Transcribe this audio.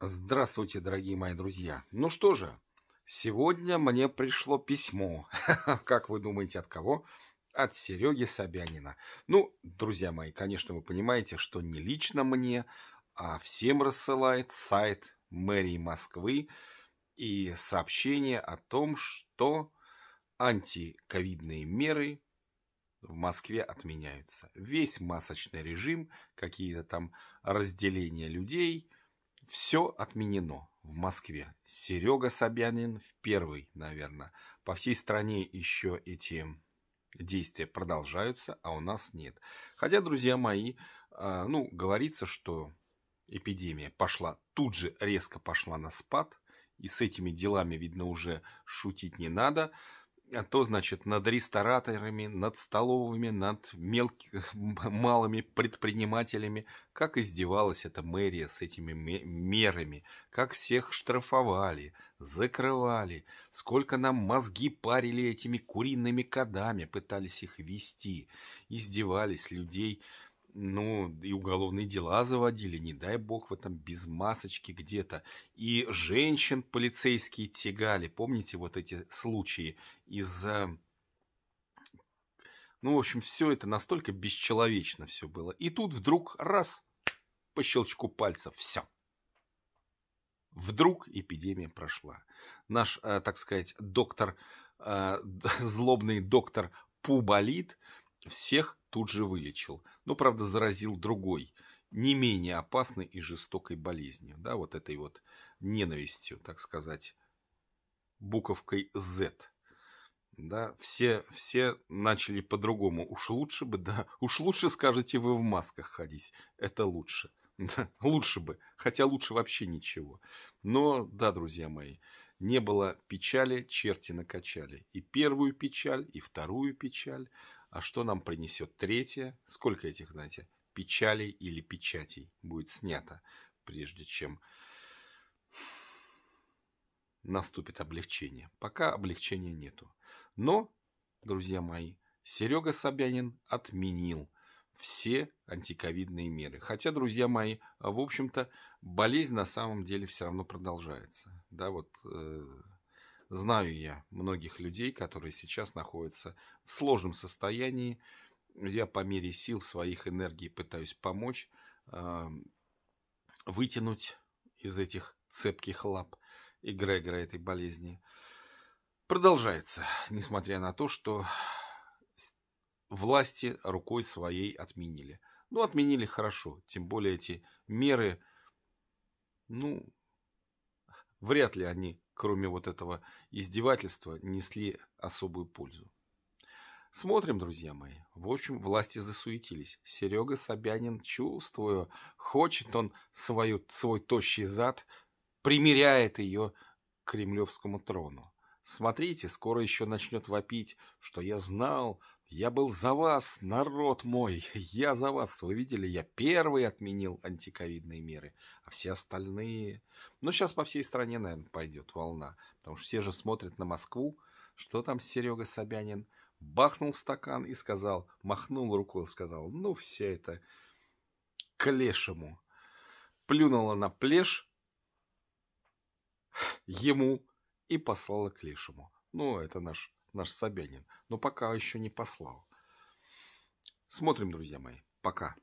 Здравствуйте, дорогие мои друзья. Ну что же, сегодня мне пришло письмо. Как вы думаете, от кого? От Сереги Собянина. Ну, друзья мои, конечно, вы понимаете, что не лично мне, а всем рассылает сайт мэрии Москвы и сообщение о том, что антиковидные меры в Москве отменяются. Весь масочный режим, какие-то там разделения людей – все отменено в Москве. Серега Собянин в первый, наверное. По всей стране еще эти действия продолжаются, а у нас нет. Хотя, друзья мои, а, ну, говорится, что эпидемия пошла, тут же резко пошла на спад, и с этими делами, видно, уже шутить не надо. А то, значит, над рестораторами, над столовыми, над мелкими, малыми предпринимателями, как издевалась эта мэрия с этими мерами, как всех штрафовали, закрывали, сколько нам мозги парили этими куриными кодами, пытались их вести, издевались людей, ну, и уголовные дела заводили, не дай бог, в этом без масочки где-то. И женщин полицейские тягали, помните вот эти случаи из... Э, ну, в общем, все это настолько бесчеловечно все было. И тут вдруг раз, по щелчку пальцев, все. Вдруг эпидемия прошла. Наш, э, так сказать, доктор, э, злобный доктор Пуболит всех тут же вылечил. Но, правда, заразил другой, не менее опасной и жестокой болезнью. Да, вот этой вот ненавистью, так сказать, буковкой Z. Да, все, все начали по-другому. Уж лучше бы, да, уж лучше, скажете, вы в масках ходить. Это лучше. Да, лучше бы, хотя лучше вообще ничего. Но, да, друзья мои, не было печали, черти накачали. И первую печаль, и вторую печаль. А что нам принесет третье? Сколько этих, знаете, печалей или печатей будет снято, прежде чем наступит облегчение. Пока облегчения нету. Но, друзья мои, Серега Собянин отменил все антиковидные меры. Хотя, друзья мои, в общем-то, болезнь на самом деле все равно продолжается. Да, вот э, Знаю я многих людей, которые сейчас находятся в сложном состоянии. Я по мере сил своих энергий пытаюсь помочь, вытянуть из этих цепких лап эгрегора этой болезни. Продолжается, несмотря на то, что власти рукой своей отменили. Ну, отменили хорошо, тем более эти меры, ну, вряд ли они кроме вот этого издевательства, несли особую пользу. Смотрим, друзья мои. В общем, власти засуетились. Серега Собянин, чувствую, хочет он свою, свой тощий зад, примеряет ее к кремлевскому трону. Смотрите, скоро еще начнет вопить, что я знал, я был за вас, народ мой, я за вас. Вы видели, я первый отменил антиковидные меры, а все остальные... Ну, сейчас по всей стране, наверное, пойдет волна, потому что все же смотрят на Москву, что там Серега Собянин. Бахнул стакан и сказал, махнул рукой, сказал, ну, все это к лешему. Плюнула на плеш, ему и послала к Лешему. Ну, это наш, наш Собянин, но пока еще не послал. Смотрим, друзья мои. Пока.